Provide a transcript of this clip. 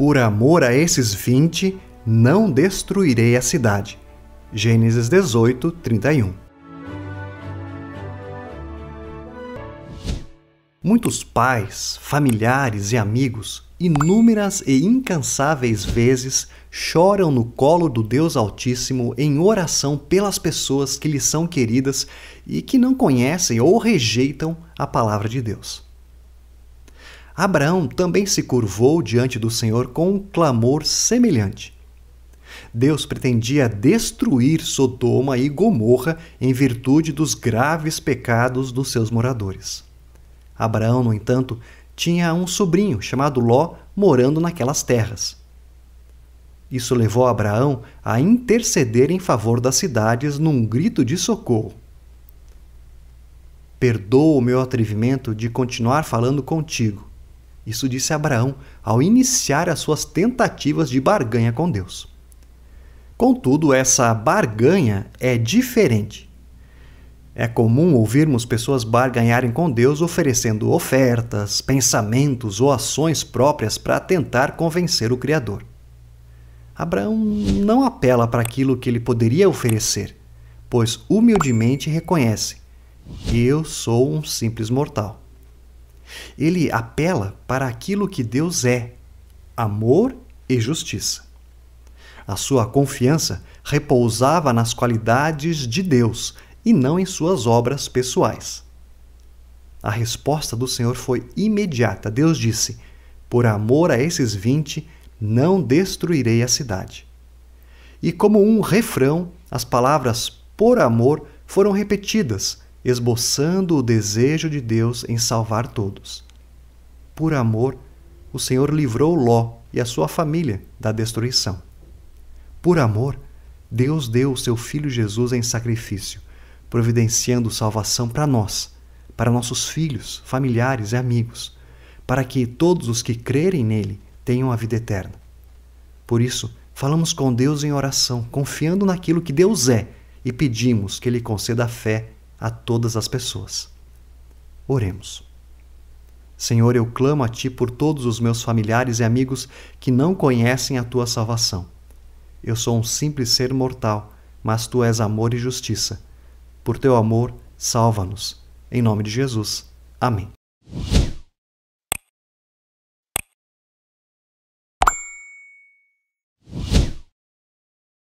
por amor a esses vinte, não destruirei a cidade. Gênesis 18, 31. Muitos pais, familiares e amigos, inúmeras e incansáveis vezes, choram no colo do Deus Altíssimo em oração pelas pessoas que lhes são queridas e que não conhecem ou rejeitam a palavra de Deus. Abraão também se curvou diante do Senhor com um clamor semelhante. Deus pretendia destruir Sodoma e Gomorra em virtude dos graves pecados dos seus moradores. Abraão, no entanto, tinha um sobrinho chamado Ló morando naquelas terras. Isso levou Abraão a interceder em favor das cidades num grito de socorro. Perdoa o meu atrevimento de continuar falando contigo isso disse Abraão ao iniciar as suas tentativas de barganha com Deus. Contudo, essa barganha é diferente. É comum ouvirmos pessoas barganharem com Deus oferecendo ofertas, pensamentos ou ações próprias para tentar convencer o Criador. Abraão não apela para aquilo que ele poderia oferecer, pois humildemente reconhece: Eu sou um simples mortal. Ele apela para aquilo que Deus é: amor e justiça. A sua confiança repousava nas qualidades de Deus e não em suas obras pessoais. A resposta do Senhor foi imediata. Deus disse: Por amor a esses vinte, não destruirei a cidade. E como um refrão, as palavras por amor foram repetidas esboçando o desejo de Deus em salvar todos. Por amor, o Senhor livrou Ló e a sua família da destruição. Por amor, Deus deu o seu Filho Jesus em sacrifício, providenciando salvação para nós, para nossos filhos, familiares e amigos, para que todos os que crerem nele tenham a vida eterna. Por isso, falamos com Deus em oração, confiando naquilo que Deus é e pedimos que Ele conceda a fé a todas as pessoas. Oremos. Senhor, eu clamo a Ti por todos os meus familiares e amigos que não conhecem a Tua salvação. Eu sou um simples ser mortal, mas Tu és amor e justiça. Por Teu amor, salva-nos. Em nome de Jesus. Amém.